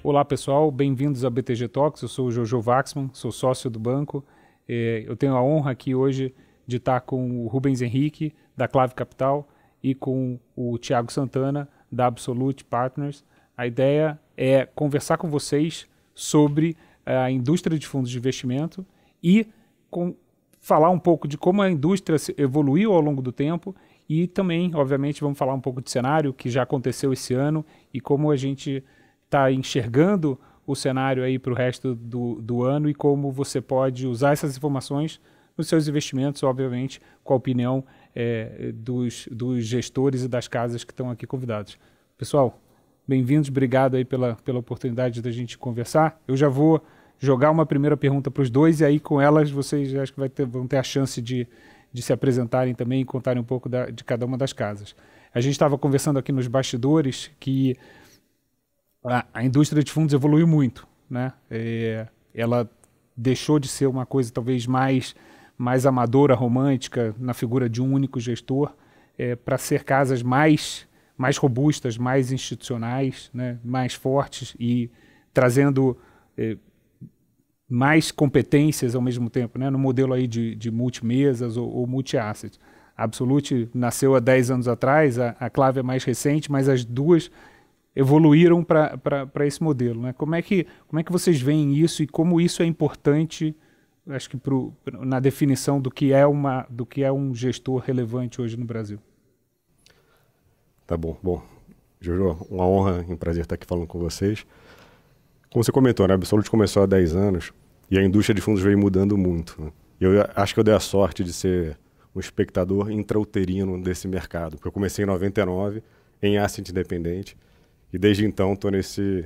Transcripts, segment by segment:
Olá pessoal, bem-vindos a BTG Talks. Eu sou o Jojo Waxman, sou sócio do banco. É, eu tenho a honra aqui hoje de estar com o Rubens Henrique, da Clave Capital, e com o Tiago Santana, da Absolute Partners. A ideia é conversar com vocês sobre é, a indústria de fundos de investimento e com, falar um pouco de como a indústria evoluiu ao longo do tempo e também, obviamente, vamos falar um pouco de cenário que já aconteceu esse ano e como a gente está enxergando o cenário aí para o resto do, do ano e como você pode usar essas informações nos seus investimentos, obviamente, com a opinião é, dos, dos gestores e das casas que estão aqui convidados. Pessoal, bem-vindos, obrigado aí pela, pela oportunidade da gente conversar. Eu já vou jogar uma primeira pergunta para os dois e aí com elas vocês acho que ter, vão ter a chance de, de se apresentarem também e contarem um pouco da, de cada uma das casas. A gente estava conversando aqui nos bastidores que a, a indústria de fundos evoluiu muito, né? É, ela deixou de ser uma coisa talvez mais mais amadora, romântica, na figura de um único gestor, é, para ser casas mais mais robustas, mais institucionais, né? mais fortes e trazendo é, mais competências ao mesmo tempo, né? no modelo aí de, de multimesas ou, ou multi-asset. A Absolute nasceu há 10 anos atrás, a, a Clave é mais recente, mas as duas evoluíram para esse modelo. Né? Como, é que, como é que vocês veem isso e como isso é importante, acho que pro, na definição do que, é uma, do que é um gestor relevante hoje no Brasil? Tá bom. Bom, Jojo, uma honra e um prazer estar aqui falando com vocês. Como você comentou, né? a Absolute começou há 10 anos e a indústria de fundos veio mudando muito. Né? Eu acho que eu dei a sorte de ser um espectador intrauterino desse mercado, porque eu comecei em 99 em asset independente e desde então estou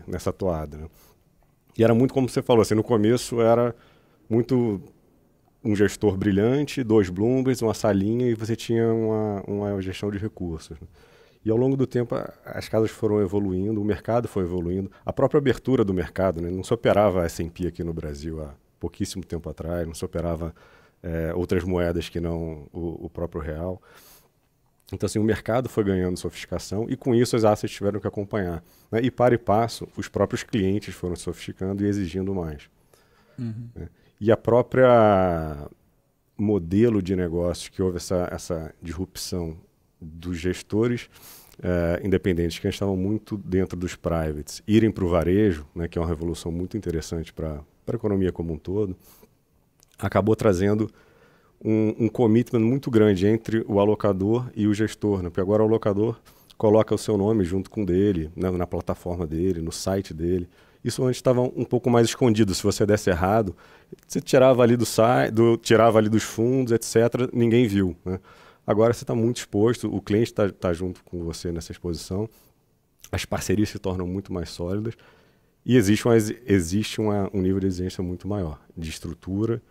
nessa toada. Né? E era muito como você falou, assim, no começo era muito um gestor brilhante, dois Bloombergs, uma salinha e você tinha uma, uma gestão de recursos. Né? E ao longo do tempo as casas foram evoluindo, o mercado foi evoluindo, a própria abertura do mercado, né? não se operava a S&P aqui no Brasil há pouquíssimo tempo atrás, não se operava é, outras moedas que não o, o próprio real. Então, assim, o mercado foi ganhando sofisticação e, com isso, as assets tiveram que acompanhar. Né? E, para e passo, os próprios clientes foram sofisticando e exigindo mais. Uhum. Né? E a própria modelo de negócios que houve essa, essa disrupção dos gestores uh, independentes, que estavam muito dentro dos privates, irem para o varejo, né, que é uma revolução muito interessante para a economia como um todo, acabou trazendo um, um commitment muito grande entre o alocador e o gestor, né? porque agora o alocador coloca o seu nome junto com o dele, né? na plataforma dele, no site dele. Isso antes estava um pouco mais escondido. Se você desse errado, você tirava ali do do, tirava ali dos fundos, etc. Ninguém viu. Né? Agora você está muito exposto, o cliente está tá junto com você nessa exposição, as parcerias se tornam muito mais sólidas e existe, uma, existe uma, um nível de exigência muito maior de estrutura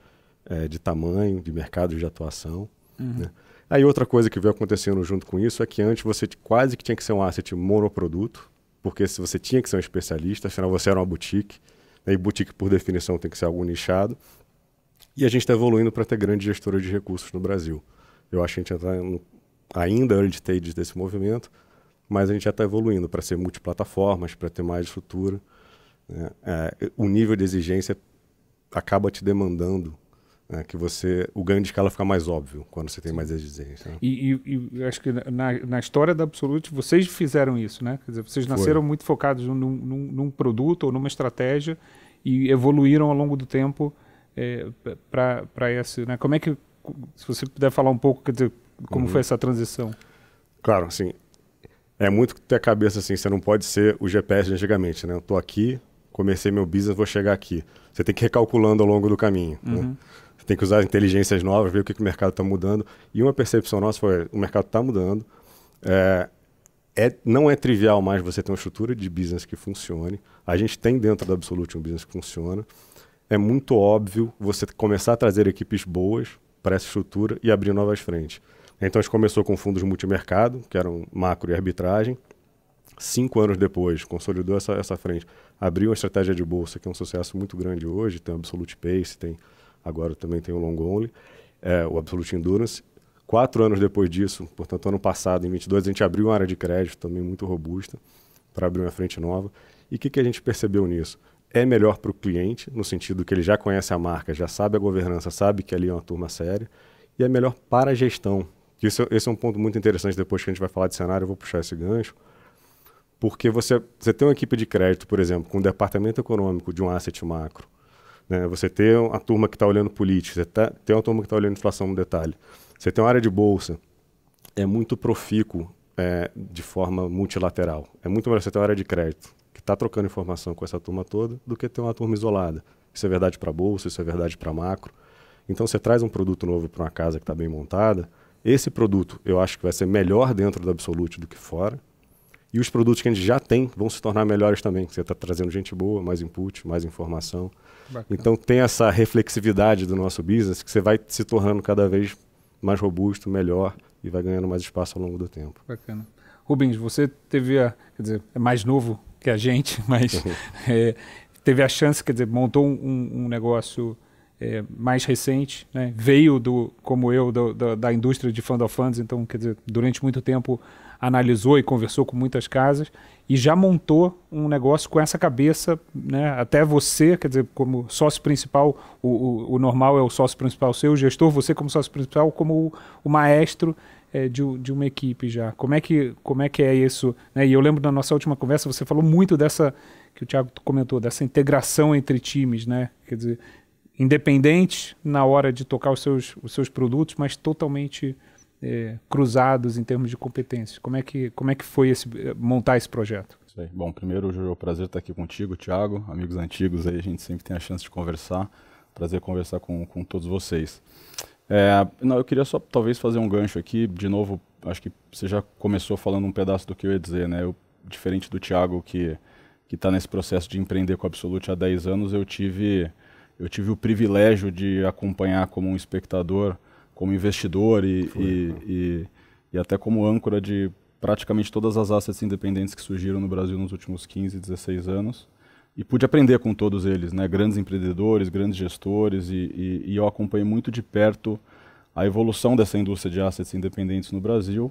é, de tamanho, de mercado de atuação. Uhum. Né? Aí outra coisa que veio acontecendo junto com isso é que antes você quase que tinha que ser um asset monoproduto, porque se você tinha que ser um especialista, afinal você era uma boutique, né? e boutique por definição tem que ser algo nichado. E a gente está evoluindo para ter grande gestora de recursos no Brasil. Eu acho que a gente está ainda early stage desse movimento, mas a gente já está evoluindo para ser multiplataformas, para ter mais estrutura. Né? É, o nível de exigência acaba te demandando né, que você o ganho de escala fica mais óbvio quando você tem mais exigência. Né? E, e, e, acho que na, na, história da Absolute vocês fizeram isso, né? Quer dizer, vocês nasceram Foi. muito focados num, num, num, produto ou numa estratégia e evoluíram ao longo do tempo é, eh, para esse, né? Como é que se você puder falar um pouco, quer dizer, como uhum. foi essa transição? Claro, assim, é muito ter a cabeça assim, você não pode ser o GPS de antigamente, né? Eu tô aqui, comecei meu business, vou chegar aqui. Você tem que ir recalculando ao longo do caminho. Né? Uhum. Né? tem que usar inteligências novas, ver o que, que o mercado está mudando. E uma percepção nossa foi: o mercado está mudando. É, é, não é trivial mais você ter uma estrutura de business que funcione. A gente tem dentro da Absolute um business que funciona. É muito óbvio você começar a trazer equipes boas para essa estrutura e abrir novas frentes. Então a gente começou com fundos multimercado, que eram macro e arbitragem. Cinco anos depois, consolidou essa, essa frente, abriu uma estratégia de bolsa, que é um sucesso muito grande hoje. Tem Absolute Pace, tem agora também tem o Long Only, é, o Absolute Endurance. Quatro anos depois disso, portanto, ano passado, em 22, a gente abriu uma área de crédito também muito robusta para abrir uma frente nova. E o que, que a gente percebeu nisso? É melhor para o cliente, no sentido que ele já conhece a marca, já sabe a governança, sabe que ali é uma turma séria, e é melhor para a gestão. Isso, esse é um ponto muito interessante depois que a gente vai falar de cenário, eu vou puxar esse gancho. Porque você, você tem uma equipe de crédito, por exemplo, com um departamento econômico de um asset macro, né? Você ter uma turma que está olhando política, você tá, tem uma turma que está olhando inflação no detalhe. Você tem uma área de bolsa, é muito profícuo é, de forma multilateral. É muito melhor você ter uma área de crédito, que está trocando informação com essa turma toda, do que ter uma turma isolada. Isso é verdade para bolsa, isso é verdade para macro. Então você traz um produto novo para uma casa que está bem montada. Esse produto eu acho que vai ser melhor dentro do Absolute do que fora e os produtos que a gente já tem vão se tornar melhores também. Você está trazendo gente boa, mais input, mais informação. Bacana. Então tem essa reflexividade do nosso business que você vai se tornando cada vez mais robusto, melhor e vai ganhando mais espaço ao longo do tempo. Bacana. Rubens, você teve a, quer dizer, é mais novo que a gente, mas uhum. é, teve a chance, quer dizer, montou um, um negócio é, mais recente, né? veio do, como eu, do, do, da indústria de fund of funds, então, quer dizer, durante muito tempo analisou e conversou com muitas casas e já montou um negócio com essa cabeça, né? Até você, quer dizer, como sócio principal, o, o, o normal é o sócio principal seu, o gestor, você como sócio principal, como o, o maestro é, de, de, uma equipe já. Como é que, como é, que é isso? Né? E eu lembro da nossa última conversa, você falou muito dessa, que o Tiago comentou, dessa integração entre times, né? Quer dizer, independente na hora de tocar os seus, os seus produtos, mas totalmente é, cruzados em termos de competência. Como é que, como é que foi esse, eh, montar esse projeto? Bom, primeiro, Júlio, é um prazer estar aqui contigo, Thiago, amigos antigos, aí a gente sempre tem a chance de conversar. Prazer conversar com, com todos vocês. É, não, eu queria só talvez fazer um gancho aqui, de novo, acho que você já começou falando um pedaço do que eu ia dizer, né? Eu, diferente do Thiago, que que está nesse processo de empreender com a Absolute há 10 anos, eu tive, eu tive o privilégio de acompanhar como um espectador como investidor e, Foi, e, né? e, e, até como âncora de praticamente todas as assets independentes que surgiram no Brasil nos últimos 15, 16 anos. E pude aprender com todos eles, né? grandes empreendedores, grandes gestores, e, e eu acompanhei muito de perto a evolução dessa indústria de assets independentes no Brasil.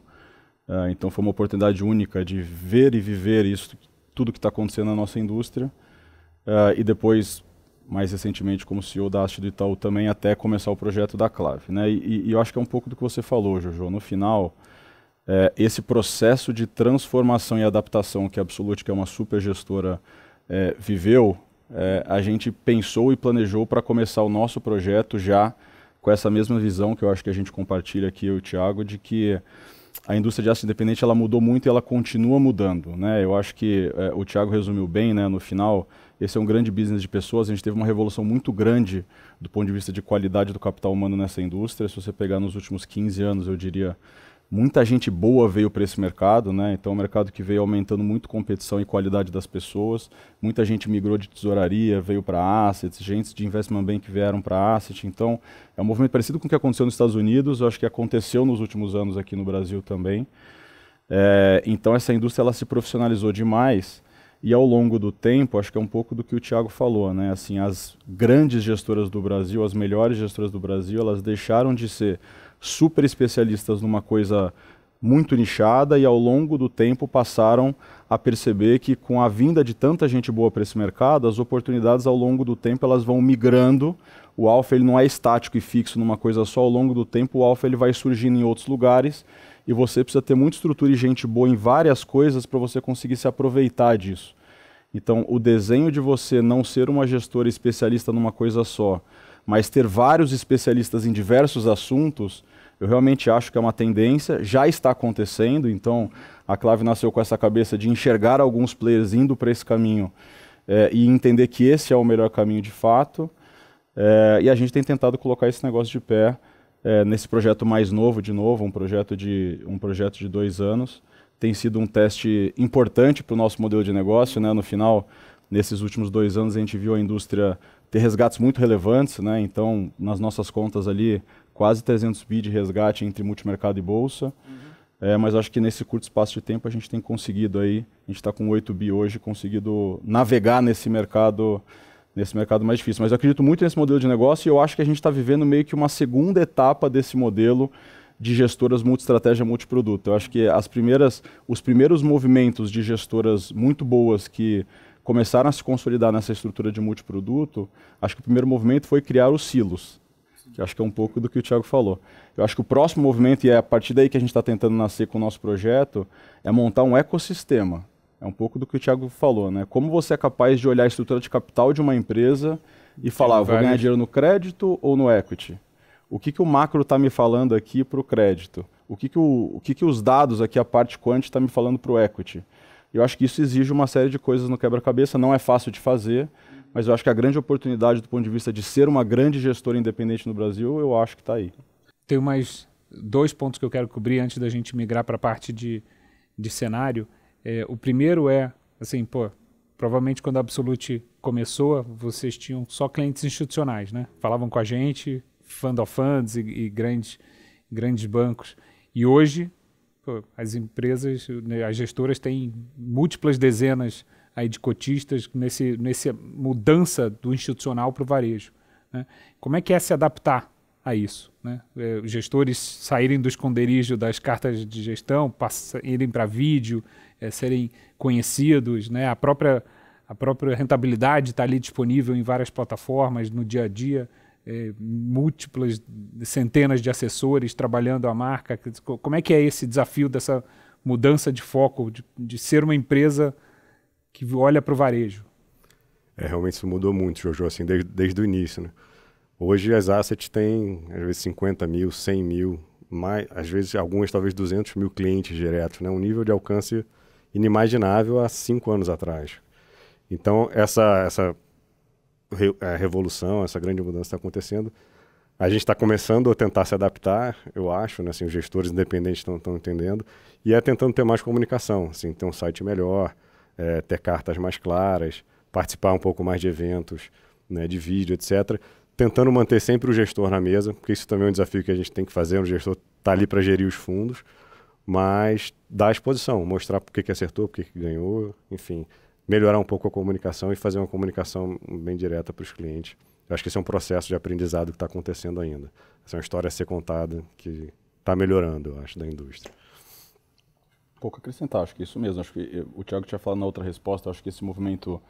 Uh, então foi uma oportunidade única de ver e viver isso, tudo que está acontecendo na nossa indústria. Uh, e depois mais recentemente como CEO da Haste do Itaú também, até começar o projeto da Clave. Né? E, e, eu acho que é um pouco do que você falou, Jojo. No final, é, esse processo de transformação e adaptação que a Absolute, que é uma super gestora, é, viveu, é, a gente pensou e planejou para começar o nosso projeto já com essa mesma visão que eu acho que a gente compartilha aqui, eu e o Thiago, de que a indústria de aço independente ela mudou muito e ela continua mudando. Né? Eu acho que é, o Thiago resumiu bem né, no final esse é um grande business de pessoas. A gente teve uma revolução muito grande do ponto de vista de qualidade do capital humano nessa indústria. Se você pegar nos últimos 15 anos, eu diria, muita gente boa veio para esse mercado, né? Então, é um mercado que veio aumentando muito competição e qualidade das pessoas. Muita gente migrou de tesouraria, veio para assets, gente de investment bank vieram para asset. Então, é um movimento parecido com o que aconteceu nos Estados Unidos, eu acho que aconteceu nos últimos anos aqui no Brasil também. É, então, essa indústria ela se profissionalizou demais e ao longo do tempo, acho que é um pouco do que o Tiago falou, né? Assim, as grandes gestoras do Brasil, as melhores gestoras do Brasil, elas deixaram de ser super especialistas numa coisa muito nichada e ao longo do tempo passaram a perceber que com a vinda de tanta gente boa para esse mercado, as oportunidades ao longo do tempo elas vão migrando. O alfa ele não é estático e fixo numa coisa só, ao longo do tempo o alfa ele vai surgindo em outros lugares e você precisa ter muita estrutura e gente boa em várias coisas para você conseguir se aproveitar disso. Então, o desenho de você não ser uma gestora especialista numa coisa só, mas ter vários especialistas em diversos assuntos, eu realmente acho que é uma tendência, já está acontecendo, então a Clave nasceu com essa cabeça de enxergar alguns players indo para esse caminho é, e entender que esse é o melhor caminho de fato. É, e a gente tem tentado colocar esse negócio de pé é, nesse projeto mais novo, de novo, um projeto de, um projeto de dois anos. Tem sido um teste importante para o nosso modelo de negócio. Né? No final, nesses últimos dois anos, a gente viu a indústria ter resgates muito relevantes. Né? Então, nas nossas contas ali, quase 300 bi de resgate entre multimercado e bolsa. Uhum. É, mas acho que nesse curto espaço de tempo a gente tem conseguido aí, a gente está com 8 bi hoje, conseguido navegar nesse mercado nesse mercado mais difícil. Mas eu acredito muito nesse modelo de negócio e eu acho que a gente está vivendo meio que uma segunda etapa desse modelo de gestoras multi-estratégia, multiproduto. Eu acho que as primeiras, os primeiros movimentos de gestoras muito boas que começaram a se consolidar nessa estrutura de multiproduto, acho que o primeiro movimento foi criar os silos, que acho que é um pouco do que o Thiago falou. Eu acho que o próximo movimento, e é a partir daí que a gente está tentando nascer com o nosso projeto, é montar um ecossistema é um pouco do que o Thiago falou, né? Como você é capaz de olhar a estrutura de capital de uma empresa e falar, ah, vou ganhar dinheiro no crédito ou no equity? O que, que o macro está me falando aqui para o crédito? O, que, que, o, o que, que os dados aqui, a parte quant, está me falando para o equity? Eu acho que isso exige uma série de coisas no quebra-cabeça, não é fácil de fazer, mas eu acho que a grande oportunidade do ponto de vista de ser uma grande gestora independente no Brasil, eu acho que está aí. Tenho mais dois pontos que eu quero cobrir antes da gente migrar para a parte de, de cenário. É, o primeiro é, assim, pô, provavelmente quando a Absolute começou, vocês tinham só clientes institucionais, né? Falavam com a gente, fund of funds e, e grandes, grandes bancos. E hoje, pô, as empresas, né, as gestoras têm múltiplas dezenas aí de cotistas nesse, nesse mudança do institucional para o varejo. Né? Como é que é se adaptar a isso. Né? É, gestores saírem do esconderijo das cartas de gestão, irem para vídeo, é, serem conhecidos, né? a, própria, a própria rentabilidade está ali disponível em várias plataformas no dia a dia. É, múltiplas centenas de assessores trabalhando a marca. Como é que é esse desafio dessa mudança de foco, de, de ser uma empresa que olha para o varejo? É, realmente isso mudou muito, Jojo, assim, desde, desde o início. Né? Hoje as assets têm, às vezes, 50 mil, 100 mil, mais, às vezes algumas talvez 200 mil clientes diretos, né? um nível de alcance inimaginável há cinco anos atrás. Então, essa, essa re, é, revolução, essa grande mudança está acontecendo. A gente está começando a tentar se adaptar, eu acho, né? assim, os gestores independentes estão entendendo, e é tentando ter mais comunicação, assim, ter um site melhor, é, ter cartas mais claras, participar um pouco mais de eventos, né, de vídeo, etc tentando manter sempre o gestor na mesa, porque isso também é um desafio que a gente tem que fazer, o gestor está ali para gerir os fundos, mas dar exposição, mostrar por que, que acertou, por que, que ganhou, enfim, melhorar um pouco a comunicação e fazer uma comunicação bem direta para os clientes. Eu acho que esse é um processo de aprendizado que está acontecendo ainda. Essa é uma história a ser contada que está melhorando, eu acho, da indústria. Pouco acrescentar, acho que é isso mesmo. Acho que o Tiago tinha falado na outra resposta, acho que esse movimento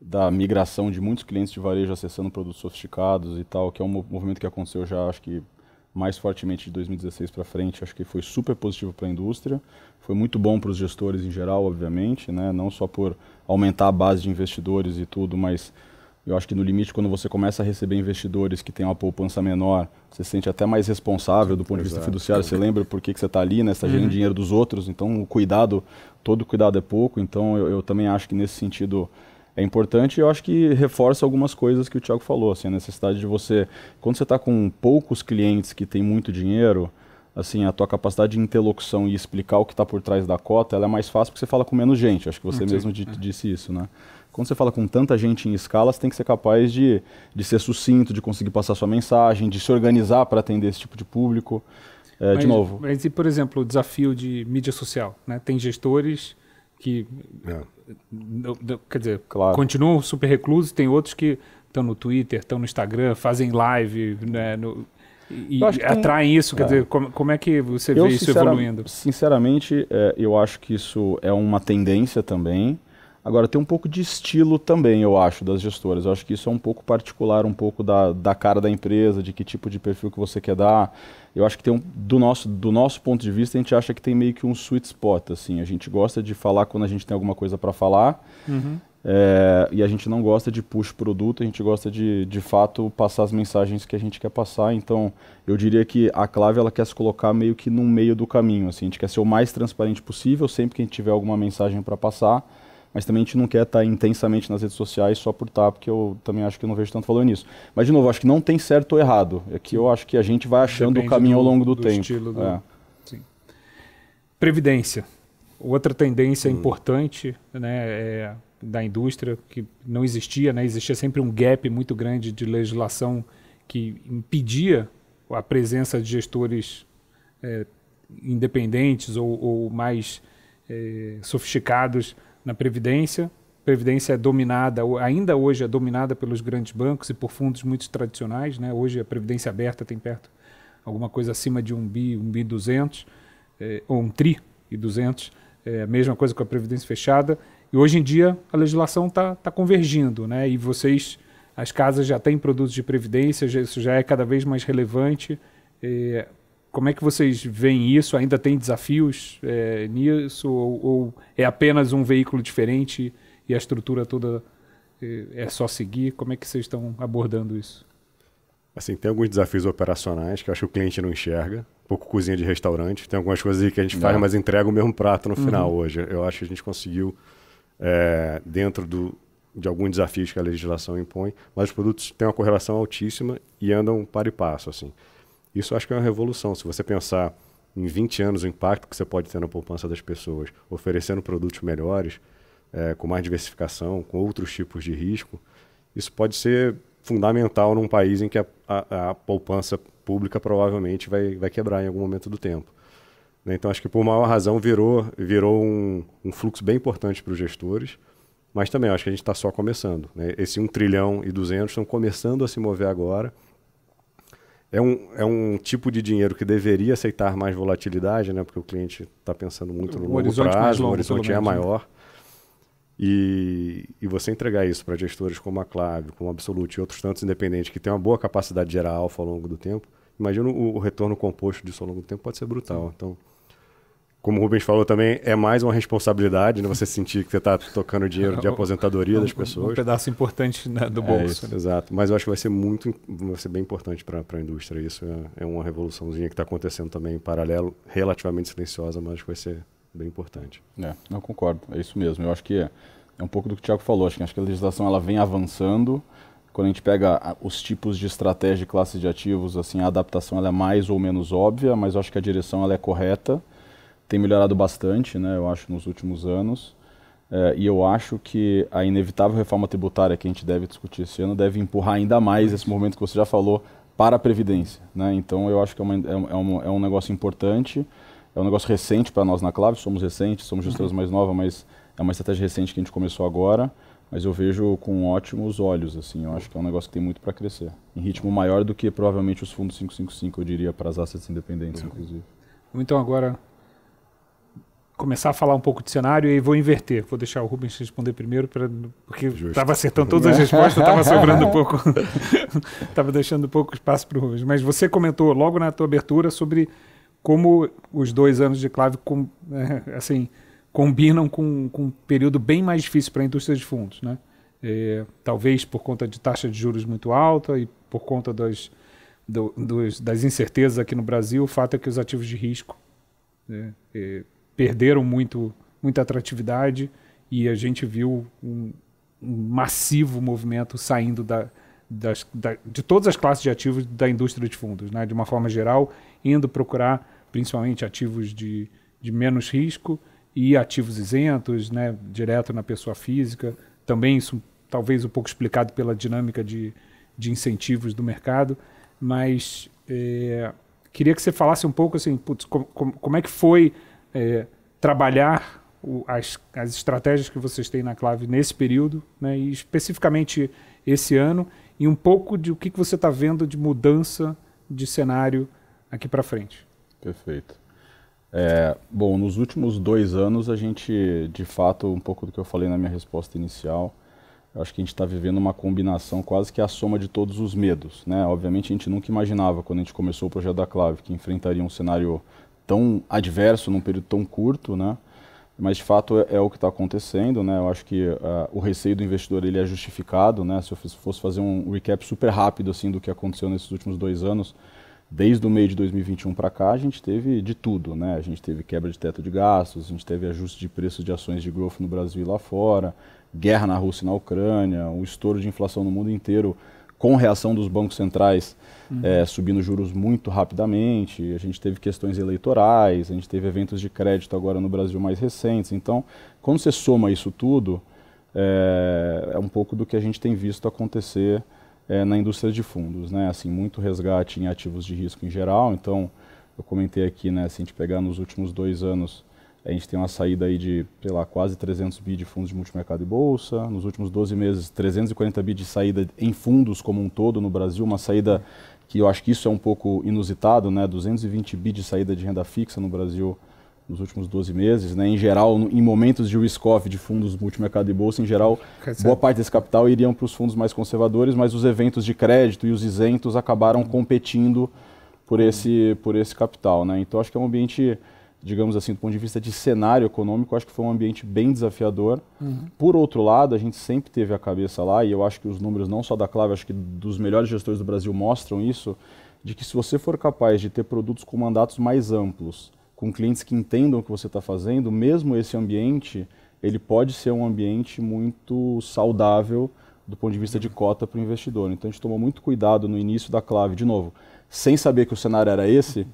da migração de muitos clientes de varejo acessando produtos sofisticados e tal, que é um movimento que aconteceu já, acho que mais fortemente de 2016 para frente, acho que foi super positivo para a indústria, foi muito bom para os gestores em geral, obviamente, né? não só por aumentar a base de investidores e tudo, mas eu acho que no limite, quando você começa a receber investidores que têm uma poupança menor, você se sente até mais responsável do ponto de vista Exato. fiduciário, você lembra por que, que você está ali, né? você está uhum. gerando dinheiro dos outros, então o cuidado, todo cuidado é pouco, então eu, eu também acho que nesse sentido é importante e eu acho que reforça algumas coisas que o Thiago falou, assim, a necessidade de você, quando você está com poucos clientes que têm muito dinheiro, assim, a tua capacidade de interlocução e explicar o que está por trás da cota, ela é mais fácil porque você fala com menos gente. Acho que você mesmo é. disse isso, né? Quando você fala com tanta gente em escala, você tem que ser capaz de, de ser sucinto, de conseguir passar sua mensagem, de se organizar para atender esse tipo de público. É, mas, de novo. Mas e, por exemplo, o desafio de mídia social? Né? Tem gestores que é. Não, não, quer dizer, claro. continuam super reclusos, tem outros que estão no Twitter, estão no Instagram, fazem live, né, no, e atraem tem... isso, quer é. dizer, como, como, é que você eu, vê isso evoluindo? Sinceramente, é, eu acho que isso é uma tendência também. Agora, tem um pouco de estilo também, eu acho, das gestoras. Eu acho que isso é um pouco particular, um pouco da, da cara da empresa, de que tipo de perfil que você quer dar. Eu acho que tem um, do, nosso, do nosso ponto de vista, a gente acha que tem meio que um sweet spot, assim. A gente gosta de falar quando a gente tem alguma coisa para falar. Uhum. É, e a gente não gosta de push produto, a gente gosta de, de fato, passar as mensagens que a gente quer passar. Então, eu diria que a Clave ela quer se colocar meio que no meio do caminho. Assim. A gente quer ser o mais transparente possível, sempre que a gente tiver alguma mensagem para passar mas também a gente não quer estar intensamente nas redes sociais só por estar, tá, porque eu também acho que não vejo tanto valor nisso. Mas, de novo, acho que não tem certo ou errado. É que eu acho que a gente vai achando Depende o caminho do, ao longo do, do tempo. Estilo do... É. Sim. Previdência. Outra tendência hum. importante né, é, da indústria, que não existia, né? existia sempre um gap muito grande de legislação que impedia a presença de gestores é, independentes ou, ou mais é, sofisticados na Previdência. A Previdência é dominada, ainda hoje é dominada pelos grandes bancos e por fundos muito tradicionais. Né? Hoje a Previdência Aberta tem perto alguma coisa acima de um bi, um bi 200, eh, ou um tri e 200, é eh, a mesma coisa com a Previdência Fechada. E hoje em dia a legislação está tá convergindo, né? e vocês, as casas já têm produtos de Previdência, já, isso já é cada vez mais relevante. Eh, como é que vocês veem isso? Ainda tem desafios é, nisso? Ou, ou, é apenas um veículo diferente e a estrutura toda é, é só seguir? Como é que vocês estão abordando isso? Assim, tem alguns desafios operacionais que acho que o cliente não enxerga. pouco cozinha de restaurante. Tem algumas coisas que a gente não. faz, mas entrega o mesmo prato no uhum. final hoje. Eu acho que a gente conseguiu, é, dentro do, de alguns desafios que a legislação impõe, mas os produtos têm uma correlação altíssima e andam para e passo, assim. Isso acho que é uma revolução. Se você pensar em 20 anos o impacto que você pode ter na poupança das pessoas, oferecendo produtos melhores, é, com mais diversificação, com outros tipos de risco, isso pode ser fundamental num país em que a, a, a poupança pública provavelmente vai, vai quebrar em algum momento do tempo. Né? Então, acho que por maior razão virou, virou um, um fluxo bem importante para os gestores, mas também acho que a gente está só começando. Né? Esse 1 trilhão e 200 estão começando a se mover agora, é um, é um tipo de dinheiro que deveria aceitar mais volatilidade, né? Porque o cliente está pensando muito no o longo prazo, longo, o horizonte é né? maior. E, e você entregar isso para gestores como a Clave, como a Absolute e outros tantos independentes que têm uma boa capacidade de gerar alfa ao longo do tempo, imagina o, o retorno composto disso ao longo do tempo pode ser brutal. Então, como o Rubens falou também, é mais uma responsabilidade, né? Você sentir que você está tocando dinheiro de é aposentadoria é um, das pessoas. Um pedaço importante né, do é bolso. É isso, né? Exato. Mas eu acho que vai ser muito, vai ser bem importante para a indústria. Isso é, é uma revoluçãozinha que está acontecendo também em paralelo, relativamente silenciosa, mas acho que vai ser bem importante. É, não concordo. É isso mesmo. Eu acho que é, é um pouco do que o Tiago falou. Acho que, acho que a legislação ela vem avançando. Quando a gente pega os tipos de estratégia e classes de ativos, assim, a adaptação ela é mais ou menos óbvia, mas eu acho que a direção ela é correta tem melhorado bastante, né, eu acho, nos últimos anos. É, e eu acho que a inevitável reforma tributária que a gente deve discutir esse ano deve empurrar ainda mais esse movimento que você já falou para a Previdência. Né? Então, eu acho que é, uma, é, um, é um é negócio importante, é um negócio recente para nós na Clave, somos recentes, somos gestores mais nova, mas é uma estratégia recente que a gente começou agora, mas eu vejo com ótimos olhos, assim, eu acho que é um negócio que tem muito para crescer, em ritmo maior do que provavelmente os fundos 555, eu diria, para as assets independentes, inclusive. Então, agora, começar a falar um pouco de cenário e vou inverter. Vou deixar o Rubens responder primeiro, pra, porque estava acertando todas as respostas, estava né? sobrando um pouco. Estava deixando um pouco espaço para o Rubens. Mas você comentou logo na tua abertura sobre como os dois anos de clave com, é, assim, combinam com, com um período bem mais difícil para a indústria de fundos. Né? É, talvez por conta de taxa de juros muito alta e por conta das, do, dos, das incertezas aqui no Brasil, o fato é que os ativos de risco. Né, é, perderam muito, muita atratividade e a gente viu um, um massivo movimento saindo da, das, da, de todas as classes de ativos da indústria de fundos, né? de uma forma geral, indo procurar principalmente ativos de, de menos risco e ativos isentos, né? direto na pessoa física. Também isso talvez um pouco explicado pela dinâmica de, de incentivos do mercado, mas é, queria que você falasse um pouco assim, putz, com, com, como é que foi é, trabalhar o, as, as estratégias que vocês têm na Clave nesse período, né, e especificamente esse ano, e um pouco de o que, que você está vendo de mudança de cenário aqui para frente. Perfeito. É, bom, nos últimos dois anos a gente, de fato, um pouco do que eu falei na minha resposta inicial, acho que a gente está vivendo uma combinação quase que a soma de todos os medos. Né? Obviamente a gente nunca imaginava, quando a gente começou o projeto da Clave, que enfrentaria um cenário tão adverso num período tão curto, né? Mas de fato é, é o que está acontecendo, né? Eu acho que uh, o receio do investidor ele é justificado, né? Se eu fosse fazer um recap super rápido assim do que aconteceu nesses últimos dois anos, desde o meio de 2021 para cá a gente teve de tudo, né? A gente teve quebra de teto de gastos, a gente teve ajuste de preços de ações de growth no Brasil e lá fora, guerra na Rússia e na Ucrânia, o estouro de inflação no mundo inteiro com reação dos bancos centrais uhum. é, subindo juros muito rapidamente, a gente teve questões eleitorais, a gente teve eventos de crédito agora no Brasil mais recentes. Então, quando você soma isso tudo, é, é um pouco do que a gente tem visto acontecer é, na indústria de fundos, né? Assim, muito resgate em ativos de risco em geral. Então, eu comentei aqui, né? Se a gente pegar nos últimos dois anos a gente tem uma saída aí de, sei lá, quase 300 bi de fundos de multimercado e bolsa. Nos últimos 12 meses, 340 bi de saída em fundos como um todo no Brasil, uma saída que eu acho que isso é um pouco inusitado, né? 220 bi de saída de renda fixa no Brasil nos últimos 12 meses, né? Em geral, em momentos de risk-off de fundos multimercado e bolsa, em geral, boa parte desse capital iriam para os fundos mais conservadores, mas os eventos de crédito e os isentos acabaram competindo por esse, por esse capital, né? Então, acho que é um ambiente digamos assim, do ponto de vista de cenário econômico, acho que foi um ambiente bem desafiador. Uhum. Por outro lado, a gente sempre teve a cabeça lá, e eu acho que os números não só da Clave, acho que dos melhores gestores do Brasil mostram isso, de que se você for capaz de ter produtos com mandatos mais amplos, com clientes que entendam o que você está fazendo, mesmo esse ambiente, ele pode ser um ambiente muito saudável do ponto de vista de cota para o investidor. Então a gente tomou muito cuidado no início da Clave, de novo, sem saber que o cenário era esse,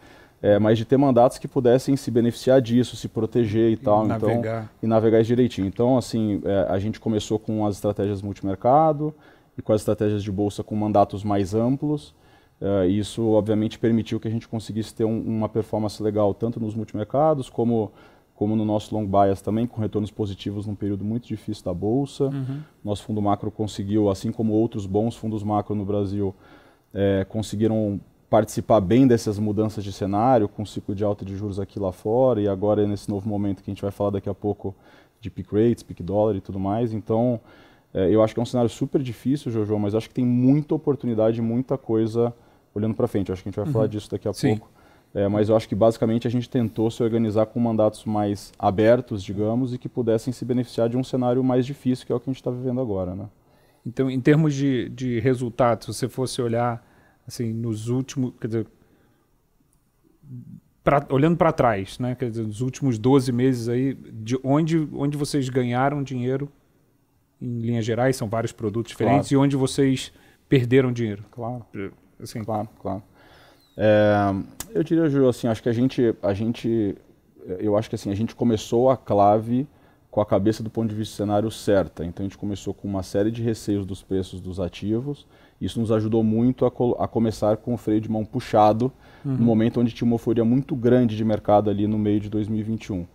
é, mas de ter mandatos que pudessem se beneficiar disso, se proteger e, e tal. Então, navegar. Então, e navegar isso direitinho. Então, assim, é, a gente começou com as estratégias multimercado e com as estratégias de bolsa com mandatos mais amplos. É, isso, obviamente, permitiu que a gente conseguisse ter um, uma performance legal tanto nos multimercados como como no nosso long bias também, com retornos positivos num período muito difícil da Bolsa. Uhum. Nosso fundo macro conseguiu, assim como outros bons fundos macro no Brasil, é, conseguiram participar bem dessas mudanças de cenário, com o ciclo de alta de juros aqui lá fora e agora é nesse novo momento que a gente vai falar daqui a pouco de peak rates, peak dólar e tudo mais. Então, é, eu acho que é um cenário super difícil, Jojo, mas acho que tem muita oportunidade, muita coisa olhando para frente. Eu acho que a gente vai uhum. falar disso daqui a Sim. pouco. É, mas eu acho que basicamente a gente tentou se organizar com mandatos mais abertos, digamos, e que pudessem se beneficiar de um cenário mais difícil, que é o que a gente está vivendo agora. Né? Então, em termos de, de resultados, se você fosse olhar assim, nos últimos, quer dizer, pra, olhando para trás, né, quer dizer, nos últimos 12 meses aí, de onde, onde vocês ganharam dinheiro, em linhas gerais, são vários produtos diferentes, claro. e onde vocês perderam dinheiro. Claro, assim. claro, claro. É, eu diria, Ju, assim, acho que a gente, a gente, eu acho que assim, a gente começou a clave com a cabeça do ponto de vista do cenário certa. Então a gente começou com uma série de receios dos preços dos ativos isso nos ajudou muito a, a começar com o freio de mão puxado, uhum. no momento onde tinha uma euforia muito grande de mercado ali no meio de 2021.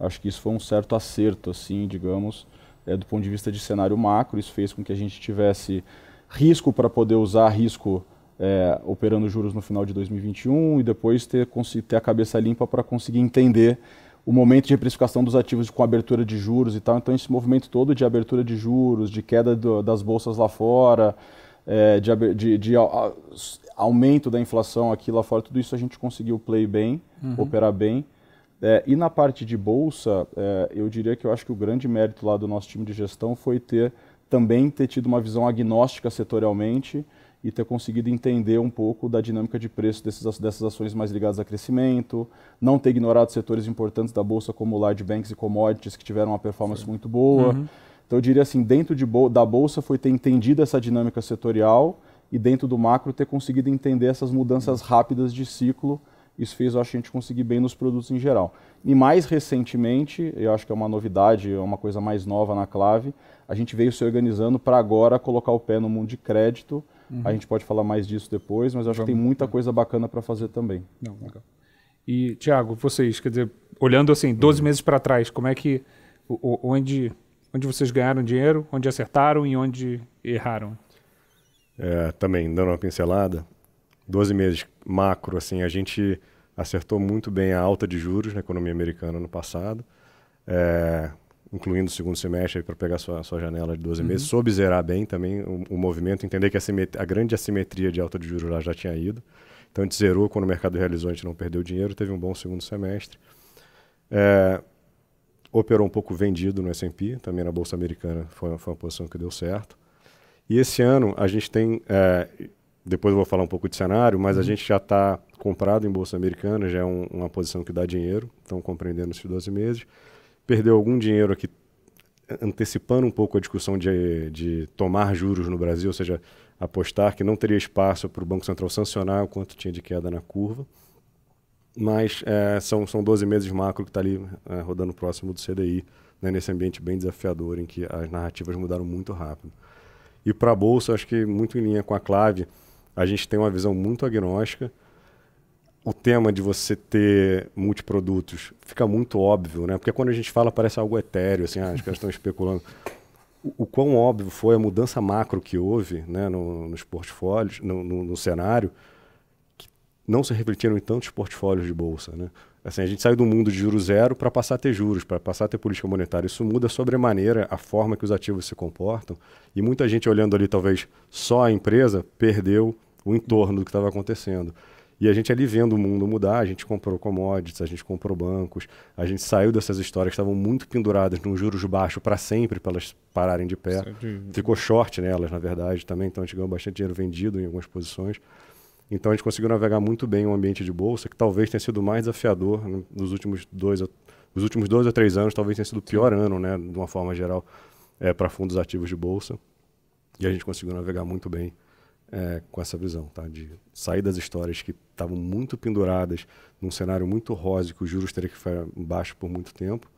Acho que isso foi um certo acerto, assim, digamos, é, do ponto de vista de cenário macro. Isso fez com que a gente tivesse risco para poder usar risco é, operando juros no final de 2021 e depois ter, ter a cabeça limpa para conseguir entender o momento de reprecificação dos ativos com abertura de juros e tal. Então, esse movimento todo de abertura de juros, de queda do, das bolsas lá fora, é, de, de, de a, aumento da inflação aqui lá fora, tudo isso a gente conseguiu play bem, uhum. operar bem. É, e na parte de bolsa, é, eu diria que eu acho que o grande mérito lá do nosso time de gestão foi ter também ter tido uma visão agnóstica setorialmente e ter conseguido entender um pouco da dinâmica de preço desses, dessas ações mais ligadas a crescimento, não ter ignorado setores importantes da bolsa como large banks e commodities que tiveram uma performance Sim. muito boa. Uhum. Então eu diria assim, dentro de, da bolsa foi ter entendido essa dinâmica setorial e dentro do macro ter conseguido entender essas mudanças rápidas de ciclo. Isso fez, eu acho, a gente conseguir bem nos produtos em geral. E mais recentemente, eu acho que é uma novidade, é uma coisa mais nova na clave, a gente veio se organizando para agora colocar o pé no mundo de crédito. Uhum. A gente pode falar mais disso depois, mas eu acho Vamos, que tem muita é. coisa bacana para fazer também. Não, legal. E, Tiago, vocês, quer dizer, olhando assim, 12 uhum. meses para trás, como é que. Onde Onde vocês ganharam dinheiro, onde acertaram e onde erraram. É, também, dando uma pincelada, 12 meses macro, assim, a gente acertou muito bem a alta de juros na economia americana no passado, é, incluindo o segundo semestre para pegar sua, sua janela de 12 uhum. meses, soube zerar bem também o, o movimento, entender que a, a, grande assimetria de alta de juros lá já tinha ido. Então a gente zerou quando o mercado realizou, a gente não perdeu dinheiro, teve um bom segundo semestre. É, operou um pouco vendido no S&P, também na Bolsa Americana foi, foi uma posição que deu certo. E esse ano a gente tem, é, depois eu vou falar um pouco de cenário, mas a uhum. gente já está comprado em Bolsa Americana, já é um, uma posição que dá dinheiro, estão compreendendo esses 12 meses. Perdeu algum dinheiro aqui, antecipando um pouco a discussão de, de tomar juros no Brasil, ou seja, apostar que não teria espaço para o Banco Central sancionar o quanto tinha de queda na curva. Mas é, são, são 12 meses macro que está ali é, rodando próximo do CDI, né, nesse ambiente bem desafiador em que as narrativas mudaram muito rápido. E para a Bolsa, acho que muito em linha com a Clave, a gente tem uma visão muito agnóstica. O tema de você ter multiprodutos fica muito óbvio, né? Porque quando a gente fala parece algo etéreo, assim, ah, as pessoas estão especulando. O, quão óbvio foi a mudança macro que houve né, no, nos portfólios, no, no, no cenário, não se refletiram em tantos portfólios de bolsa. Né? Assim, a gente saiu do mundo de juros zero para passar a ter juros, para passar a ter política monetária. Isso muda sobremaneira a forma que os ativos se comportam. E muita gente olhando ali, talvez, só a empresa, perdeu o entorno do que estava acontecendo. E a gente ali vendo o mundo mudar, a gente comprou commodities, a gente comprou bancos, a gente saiu dessas histórias que estavam muito penduradas num juros baixo para sempre, para elas pararem de pé. Ficou short nelas, na verdade, também, então a gente ganhou bastante dinheiro vendido em algumas posições. Então a gente conseguiu navegar muito bem o ambiente de bolsa, que talvez tenha sido mais desafiador nos últimos dois, nos últimos dois a três anos, talvez tenha sido o pior Sim. ano, né, de uma forma geral, é, eh, para fundos ativos de bolsa. E a gente conseguiu navegar muito bem é, com essa visão, tá? De sair das histórias que estavam muito penduradas num cenário muito rosa, que os juros teriam que ficar baixo por muito tempo,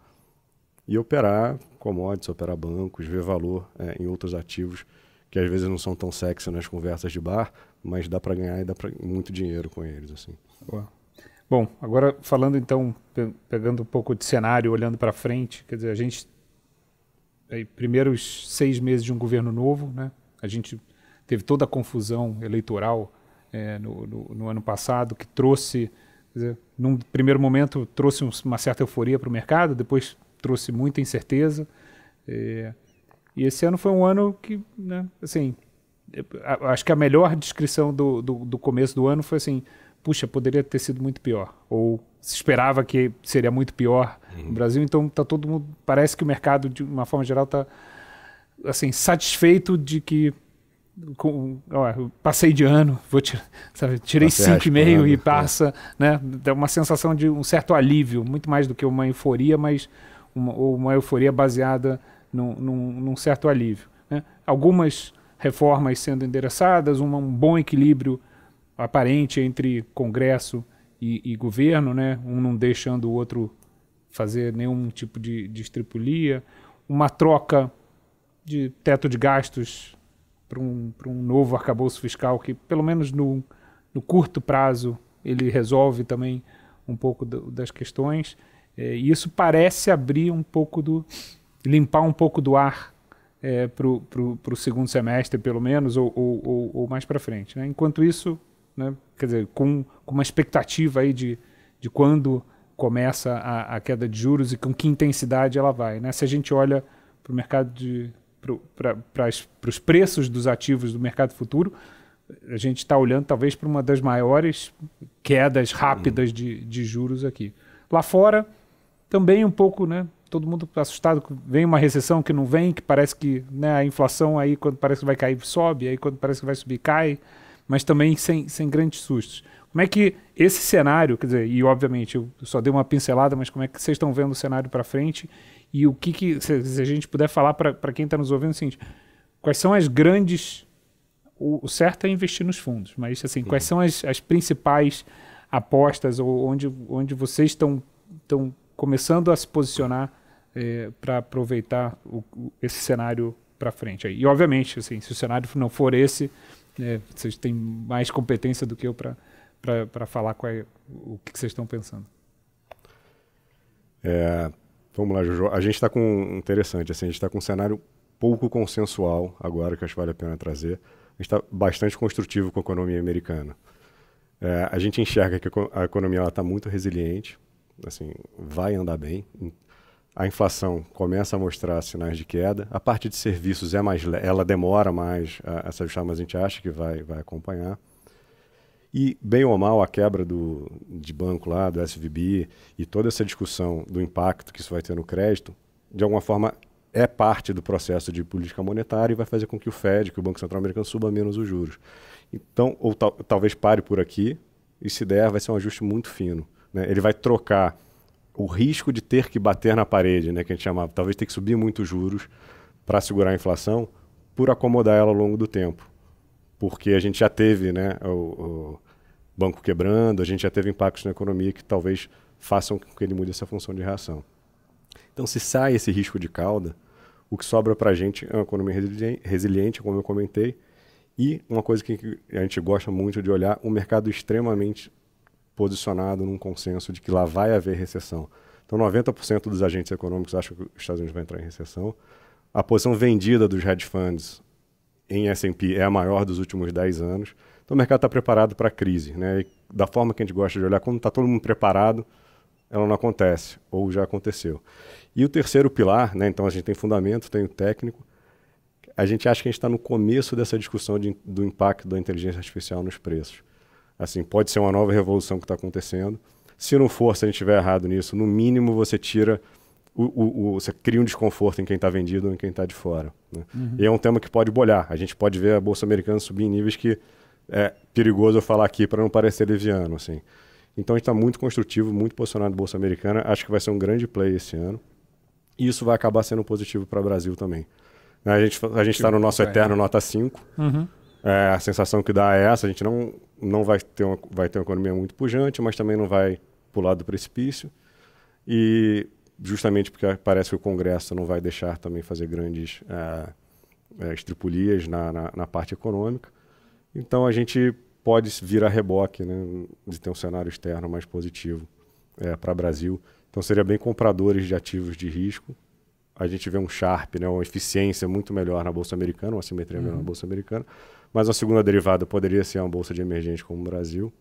e operar commodities, operar bancos, ver valor é, em outros ativos que às vezes não são tão sexy nas conversas de bar, mas dá para ganhar e dá pra, muito dinheiro com eles. assim. Boa. Bom, agora falando então, pe pegando um pouco de cenário, olhando para frente, quer dizer, a gente aí, primeiros seis meses de um governo novo, né? A gente teve toda a confusão eleitoral é, no, no, no, ano passado que trouxe, quer dizer, num primeiro momento trouxe uma certa euforia para o mercado, depois trouxe muita incerteza. É, e esse ano foi um ano que, né, assim, acho que a melhor descrição do, do, do, começo do ano foi assim: puxa, poderia ter sido muito pior. Ou se esperava que seria muito pior uhum. no Brasil, então tá todo mundo. Parece que o mercado, de uma forma geral, tá assim, satisfeito de que. Com, ó, passei de ano, vou tirar, sabe, tirei 5,5 tá e é. passa, é. né? Dá uma sensação de um certo alívio, muito mais do que uma euforia, mas uma, uma euforia baseada num, num, num certo alívio. Né? Algumas reformas sendo endereçadas, um, bom equilíbrio aparente entre Congresso e, e, governo, né? um não deixando o outro fazer nenhum tipo de, de estripulia, uma troca de teto de gastos para um, um novo arcabouço fiscal que, pelo menos no, no curto prazo, ele resolve também um pouco do, das questões. É, e isso parece abrir um pouco do. limpar um pouco do ar é, para o segundo semestre, pelo menos, ou, ou, ou mais para frente. Né? Enquanto isso, né, quer dizer, com, com, uma expectativa aí de, de quando começa a, a, queda de juros e com que intensidade ela vai. Né? Se a gente olha para o mercado de. para os preços dos ativos do mercado futuro, a gente está olhando talvez para uma das maiores quedas rápidas uhum. de, de juros aqui. Lá fora, também um pouco, né? todo mundo assustado, vem uma recessão que não vem, que parece que né, a inflação aí quando parece que vai cair sobe, aí quando parece que vai subir cai, mas também sem, sem grandes sustos. Como é que esse cenário, quer dizer, e obviamente eu só dei uma pincelada, mas como é que vocês estão vendo o cenário para frente e o que, que se, se a gente puder falar para quem está nos ouvindo, assim quais são as grandes... O, o, certo é investir nos fundos, mas assim, quais são as, as principais apostas ou onde, onde vocês estão, estão começando a se posicionar é, para aproveitar o, esse cenário para frente. Aí. E, obviamente, assim, se o cenário não for esse, é, vocês têm mais competência do que eu para falar qual é, o que, que vocês estão pensando. É, vamos lá, Jojo. A gente está com. Interessante, assim, a gente está com um cenário pouco consensual agora, que acho que vale a pena trazer. A gente está bastante construtivo com a economia americana. É, a gente enxerga que a economia está muito resiliente, assim, vai andar bem em a inflação começa a mostrar sinais de queda. A parte de serviços é mais, ela demora mais a, a se ajustar, mas a gente acha que vai, vai acompanhar. E, bem ou mal, a quebra do, de banco lá, do SVB, e toda essa discussão do impacto que isso vai ter no crédito, de alguma forma é parte do processo de política monetária e vai fazer com que o Fed, que o Banco Central Americano, suba menos os juros. Então, ou tal, talvez pare por aqui, e se der, vai ser um ajuste muito fino. Né? Ele vai trocar o risco de ter que bater na parede, né, que a gente chamava, talvez ter que subir muitos juros para segurar a inflação, por acomodar ela ao longo do tempo. Porque a gente já teve né, o, o banco quebrando, a gente já teve impactos na economia que talvez façam com que ele mude essa função de reação. Então, se sai esse risco de cauda, o que sobra para a gente é uma economia resiliente, como eu comentei, e uma coisa que a gente gosta muito de olhar, um mercado extremamente posicionado num consenso de que lá vai haver recessão. Então, 90% dos agentes econômicos acham que os Estados Unidos vai entrar em recessão. A posição vendida dos hedge funds em S&P é a maior dos últimos 10 anos. Então, o mercado está preparado para a crise. Né? E da forma que a gente gosta de olhar, quando está todo mundo preparado, ela não acontece, ou já aconteceu. E o terceiro pilar, né? então a gente tem fundamento, tem o técnico, a gente acha que a gente está no começo dessa discussão de, do impacto da inteligência artificial nos preços. Assim, pode ser uma nova revolução que está acontecendo. Se não for, se a gente estiver errado nisso, no mínimo você tira o, o, o, você cria um desconforto em quem está vendido ou em quem está de fora. Né? Uhum. E é um tema que pode bolhar. A gente pode ver a Bolsa Americana subir em níveis que é perigoso eu falar aqui para não parecer leviano. Assim. Então a gente está muito construtivo, muito posicionado na Bolsa Americana. Acho que vai ser um grande play esse ano. E isso vai acabar sendo positivo para o Brasil também. A gente a está no nosso eterno nota 5. Uhum. É, a sensação que dá é essa. A gente não não vai ter, uma, vai ter uma economia muito pujante, mas também não vai pular do precipício. E justamente porque parece que o Congresso não vai deixar também fazer grandes uh, estripulias na, na, na, parte econômica. Então a gente pode vir a reboque né, de ter um cenário externo mais positivo eh, para o Brasil. Então seria bem compradores de ativos de risco. A gente vê um sharp, né, uma eficiência muito melhor na Bolsa Americana, uma simetria uhum. melhor na uhum. Bolsa Americana mas a segunda derivada poderia ser uma bolsa de emergente como o Brasil.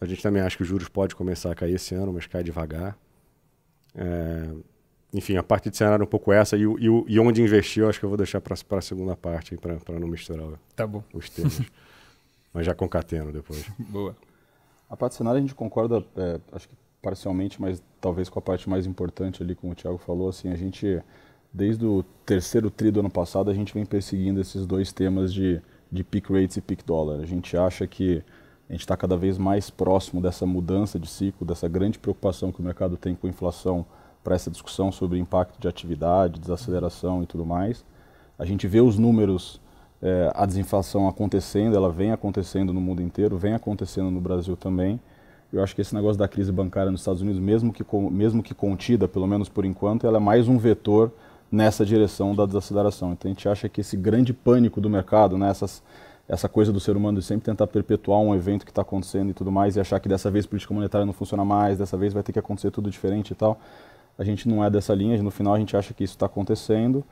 A gente também acha que os juros pode começar a cair esse ano, mas cai devagar. É, enfim, a parte de cenário é um pouco essa. E, e, e onde investir, eu acho que eu vou deixar para a segunda parte, para não misturar tá os temas. mas já concateno depois. Boa. A parte de cenário a gente concorda, é, acho que parcialmente, mas talvez com a parte mais importante ali, como o Thiago falou, assim, a gente desde o terceiro tri do ano passado, a gente vem perseguindo esses dois temas de, de peak rates e peak dollar. A gente acha que a gente está cada vez mais próximo dessa mudança de ciclo, dessa grande preocupação que o mercado tem com a inflação para essa discussão sobre impacto de atividade, desaceleração e tudo mais. A gente vê os números, é, a desinflação acontecendo, ela vem acontecendo no mundo inteiro, vem acontecendo no Brasil também. Eu acho que esse negócio da crise bancária nos Estados Unidos, mesmo que, mesmo que contida, pelo menos por enquanto, ela é mais um vetor nessa direção da desaceleração. Então a gente acha que esse grande pânico do mercado, né, essas, essa coisa do ser humano de sempre tentar perpetuar um evento que está acontecendo e tudo mais, e achar que dessa vez política monetária não funciona mais, dessa vez vai ter que acontecer tudo diferente e tal, a gente não é dessa linha, no final a gente acha que isso está acontecendo.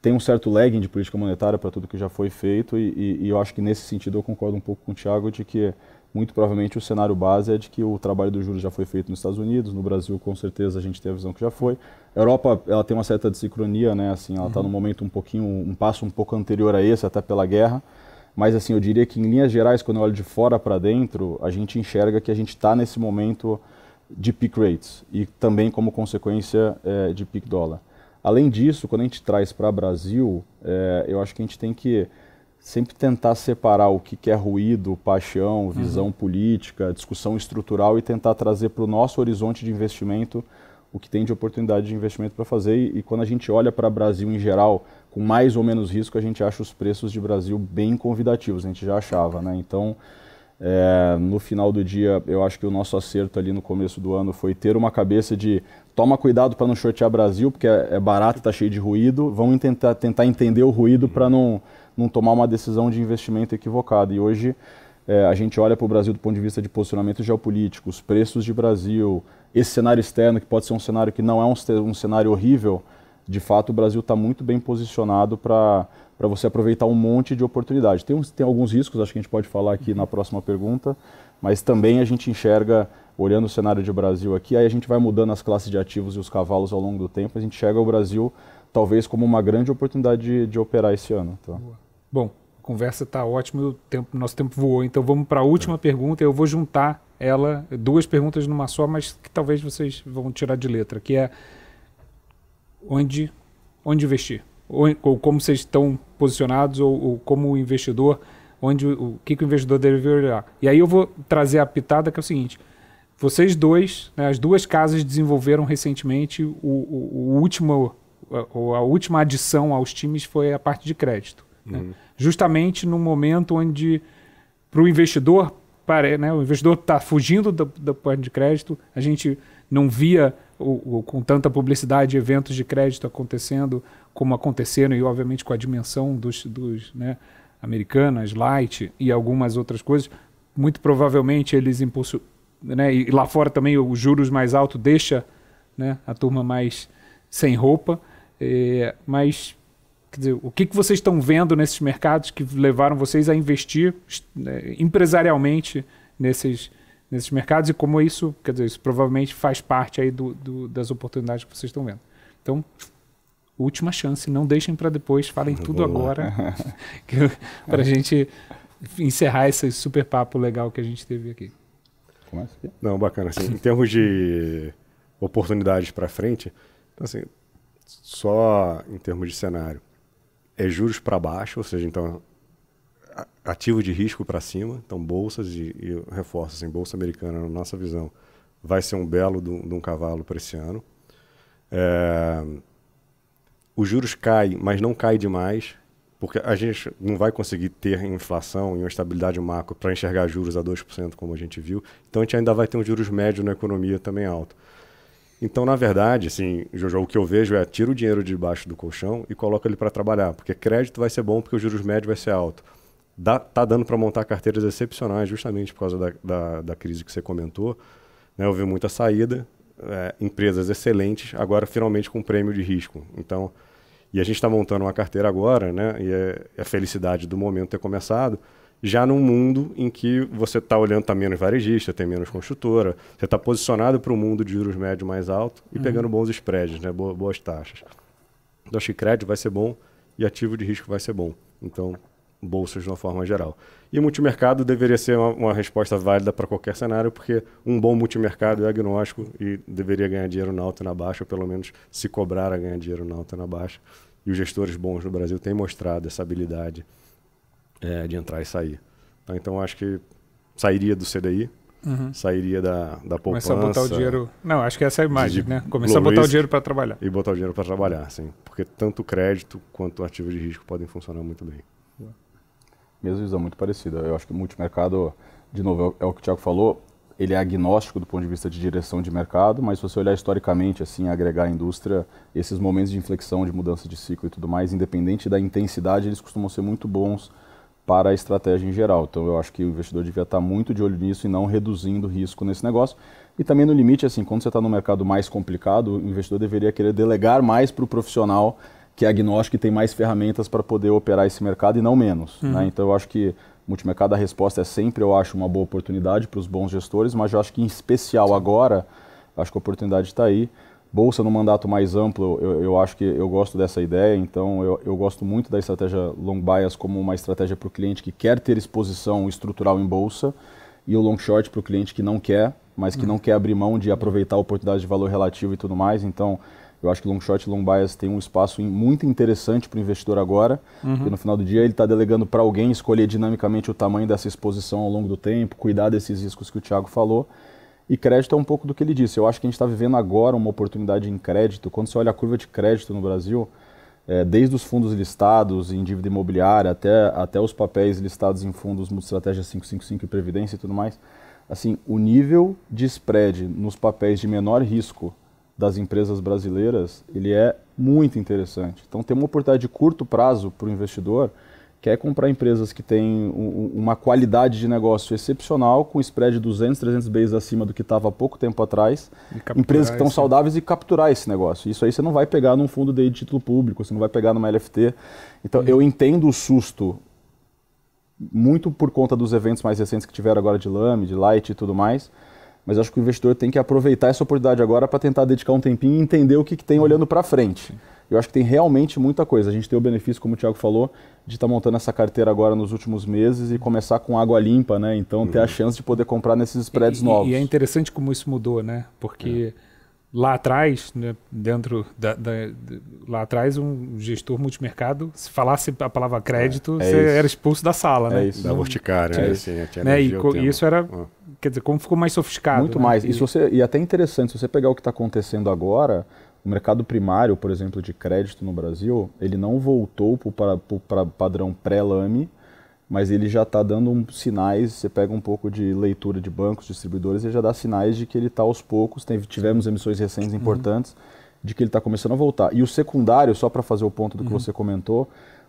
Tem um certo lagging de política monetária para tudo que já foi feito, e, e, e eu acho que nesse sentido eu concordo um pouco com o Tiago de que muito provavelmente o cenário base é de que o trabalho do juros já foi feito nos Estados Unidos, no Brasil com certeza a gente tem a visão que já foi. A Europa ela tem uma certa desincronia, né? Assim, ela está uhum. num momento um pouquinho, um passo um pouco anterior a esse, até pela guerra. Mas assim, eu diria que em linhas gerais, quando eu olho de fora para dentro, a gente enxerga que a gente está nesse momento de peak rates e também como consequência é, de peak dólar. Além disso, quando a gente traz para o Brasil, é, eu acho que a gente tem que sempre tentar separar o que, é ruído, paixão, uhum. visão uhum. política, discussão estrutural e tentar trazer para o nosso horizonte de investimento o que tem de oportunidade de investimento para fazer. E, e, quando a gente olha para o Brasil em geral, com mais ou menos risco, a gente acha os preços de Brasil bem convidativos, a gente já achava. Né? Então, é, no final do dia, eu acho que o nosso acerto ali no começo do ano foi ter uma cabeça de toma cuidado para não shortear Brasil, porque é, é barato, está cheio de ruído, vamos tentar, tentar entender o ruído para não não tomar uma decisão de investimento equivocada. E hoje é, a gente olha para o Brasil do ponto de vista de posicionamento geopolítico, os preços de Brasil, esse cenário externo, que pode ser um cenário que não é um, um cenário horrível, de fato o Brasil está muito bem posicionado para para você aproveitar um monte de oportunidade. Tem, tem alguns riscos, acho que a gente pode falar aqui na próxima pergunta, mas também a gente enxerga, olhando o cenário de Brasil aqui, aí a gente vai mudando as classes de ativos e os cavalos ao longo do tempo, a gente enxerga o Brasil talvez como uma grande oportunidade de, de operar esse ano. Tá? Bom, a conversa está ótima, o tempo, nosso tempo voou, então vamos para a última é. pergunta. Eu vou juntar ela, duas perguntas numa só, mas que talvez vocês vão tirar de letra, que é onde, onde investir? Ou, ou como vocês estão posicionados, ou, ou como o investidor, onde, o que, que o investidor deve olhar. E aí eu vou trazer a pitada que é o seguinte, vocês dois, né, as duas casas desenvolveram recentemente o, o, o último, a, a última adição aos times foi a parte de crédito. Né? Uhum. Né? Justamente no momento onde, para o investidor, pare, né, o investidor está fugindo da, parte de crédito, a gente não via o, o, com tanta publicidade eventos de crédito acontecendo como aconteceram, e obviamente com a dimensão dos, dos né, americanas, Light e algumas outras coisas, muito provavelmente eles impulsionam. Né, e lá fora também os juros mais altos deixa né, a turma mais sem roupa, é, mas Dizer, o que, que vocês estão vendo nesses mercados que levaram vocês a investir né, empresarialmente nesses, nesses mercados e como isso, quer dizer, isso provavelmente faz parte aí do, do das oportunidades que vocês estão vendo. Então, última chance, não deixem para depois, falem Boa. tudo agora para a gente encerrar esse super papo legal que a gente teve aqui. Assim? Não, bacana. Assim, em termos de oportunidades para frente, então, assim, só em termos de cenário, é juros para baixo, ou seja, então ativo de risco para cima, então bolsas e, e em assim, bolsa americana, na nossa visão, vai ser um belo de um cavalo para esse ano. É, os juros caem, mas não cai demais, porque a gente não vai conseguir ter inflação e uma estabilidade macro para enxergar juros a 2% como a gente viu. Então a gente ainda vai ter um juros médio na economia também alto. Então, na verdade, assim, Jojo, o que eu vejo é tira o dinheiro de debaixo do colchão e coloca ele para trabalhar, porque crédito vai ser bom porque o juros médio vai ser alto. Dá, tá dando para montar carteiras excepcionais justamente por causa da, da, da crise que você comentou. Né? vi muita saída, é, empresas excelentes, agora finalmente com prêmio de risco. Então, e a gente está montando uma carteira agora, né? E é, é a felicidade do momento ter começado já num mundo em que você está olhando, está menos varejista, tem menos construtora, você está posicionado para o mundo de juros médio mais alto e uhum. pegando bons spreads, né? Boas, boas taxas. Então, acho que crédito vai ser bom e ativo de risco vai ser bom. Então, bolsas de uma forma geral. E multimercado deveria ser uma, uma resposta válida para qualquer cenário, porque um bom multimercado é agnóstico e deveria ganhar dinheiro na alta e na baixa, ou pelo menos se cobrar a ganhar dinheiro na alta e na baixa. E os gestores bons no Brasil têm mostrado essa habilidade. Uhum é, de entrar e sair. Tá? Então acho que sairia do CDI, uhum. sairia da, da poupança. Começar a botar o dinheiro. Não, acho que essa é a imagem, né? Começar a botar o dinheiro para trabalhar. E botar o dinheiro para trabalhar, sim. Porque tanto crédito quanto ativo de risco podem funcionar muito bem. Mesma visão, é muito parecida. Eu acho que o multimercado, de novo, é, é o que o Thiago falou, ele é agnóstico do ponto de vista de direção de mercado, mas se você olhar historicamente, assim, agregar a indústria, esses momentos de inflexão, de mudança de ciclo e tudo mais, independente da intensidade, eles costumam ser muito bons para a estratégia em geral. Então eu acho que o investidor devia estar muito de olho nisso e não reduzindo risco nesse negócio. E também no limite, assim, quando você está no mercado mais complicado, o investidor deveria querer delegar mais para o profissional que é agnóstico e tem mais ferramentas para poder operar esse mercado e não menos. Uhum. Né? Então eu acho que multimercado a resposta é sempre, eu acho, uma boa oportunidade para os bons gestores, mas eu acho que em especial agora, acho que a oportunidade está aí bolsa no mandato mais amplo, eu, eu, acho que eu gosto dessa ideia, então eu, eu gosto muito da estratégia long bias como uma estratégia para o cliente que quer ter exposição estrutural em bolsa e o long short para o cliente que não quer, mas que uhum. não quer abrir mão de aproveitar a oportunidade de valor relativo e tudo mais. Então, eu acho que long short e long bias tem um espaço muito interessante para o investidor agora, uhum. porque no final do dia ele está delegando para alguém escolher dinamicamente o tamanho dessa exposição ao longo do tempo, cuidar desses riscos que o Thiago falou e crédito é um pouco do que ele disse. Eu acho que a gente está vivendo agora uma oportunidade em crédito. Quando você olha a curva de crédito no Brasil, é, desde os fundos listados em dívida imobiliária até, até os papéis listados em fundos Estratégia 555 e Previdência e tudo mais, assim, o nível de spread nos papéis de menor risco das empresas brasileiras, ele é muito interessante. Então, tem uma oportunidade de curto prazo para o investidor quer comprar empresas que têm uma qualidade de negócio excepcional, com spread de 200, 300 bases acima do que estava há pouco tempo atrás, empresas que estão saudáveis e capturar esse negócio. Isso aí você não vai pegar num fundo de título público, você não vai pegar numa LFT. Então, uhum. eu entendo o susto muito por conta dos eventos mais recentes que tiveram agora de Lame, de Light e tudo mais, mas acho que o investidor tem que aproveitar essa oportunidade agora para tentar dedicar um tempinho e entender o que, que tem uhum. olhando para frente. Sim. Eu acho que tem realmente muita coisa. A gente tem o benefício, como o Thiago falou, de estar tá montando essa carteira agora nos últimos meses e começar com água limpa, né? Então uhum. ter a uhum. chance de poder comprar nesses spreads novos. E é interessante como isso mudou, né? Porque é. lá atrás, né, dentro da, da, lá atrás um gestor multimercado, se falasse a palavra é, crédito, é, é você isso. era expulso da sala, né? É isso. Da urticária, é, né? né? E, isso era ah. Quer dizer, como ficou mais sofisticado. Muito né? mais. E, você, e é até interessante, se você pegar o que está acontecendo agora, o mercado primário, por exemplo, de crédito no Brasil, ele não voltou para o padrão pré-lame, mas ele já está dando um, sinais. Você pega um pouco de leitura de bancos, distribuidores, ele já dá sinais de que ele está aos poucos. Teve, tivemos emissões recentes uhum. importantes uhum. de que ele está começando a voltar. E o secundário, só para fazer o ponto do que uhum. você comentou,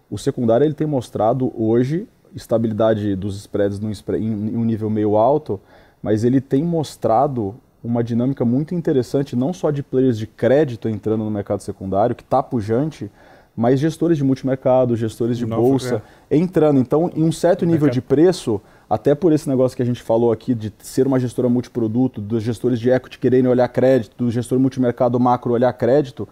o secundário ele tem mostrado hoje estabilidade dos spreads em um nível meio alto, mas ele tem mostrado uma dinâmica muito interessante, não só de players de crédito entrando no mercado secundário, que está pujante, mas gestores de multimercado, gestores de bolsa, é. entrando. Então, em um certo é nível de preço, até por esse negócio que a gente falou aqui de ser uma gestora multiproduto, dos gestores de equity quererem olhar crédito, do gestor multimercado macro olhar crédito,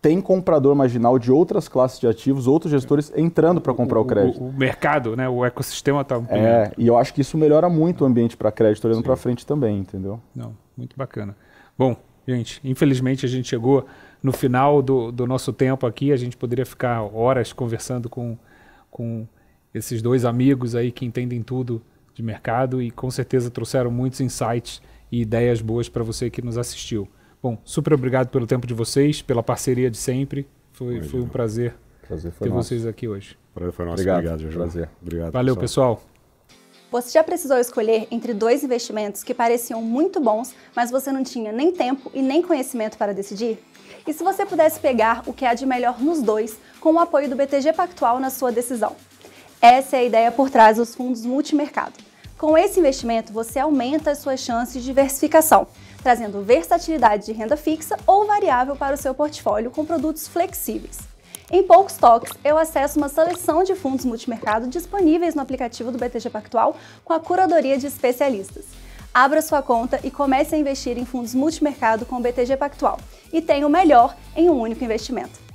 tem comprador marginal de outras classes de ativos, outros gestores entrando para comprar o, o crédito. O, o, mercado, né? o ecossistema está... É, e eu acho que isso melhora muito o ambiente para crédito olhando para frente também, entendeu? Não muito bacana. Bom, gente, infelizmente a gente chegou no final do, do nosso tempo aqui. A gente poderia ficar horas conversando com, com esses dois amigos aí que entendem tudo de mercado e com certeza trouxeram muitos insights e ideias boas para você que nos assistiu. Bom, super obrigado pelo tempo de vocês, pela parceria de sempre. Foi, foi um prazer, prazer foi ter nosso. vocês aqui hoje. Prazer foi nosso. Obrigado, obrigado Prazer. Obrigado, Valeu, pessoal. pessoal. Você já precisou escolher entre dois investimentos que pareciam muito bons, mas você não tinha nem tempo e nem conhecimento para decidir? E se você pudesse pegar o que há de melhor nos dois, com o apoio do BTG Pactual na sua decisão? Essa é a ideia por trás dos fundos multimercado. Com esse investimento, você aumenta as suas chances de diversificação, trazendo versatilidade de renda fixa ou variável para o seu portfólio com produtos flexíveis. Em poucos toques, eu acesso uma seleção de fundos multimercado disponíveis no aplicativo do BTG Pactual com a curadoria de especialistas. Abra sua conta e comece a investir em fundos multimercado com o BTG Pactual e tenha o melhor em um único investimento.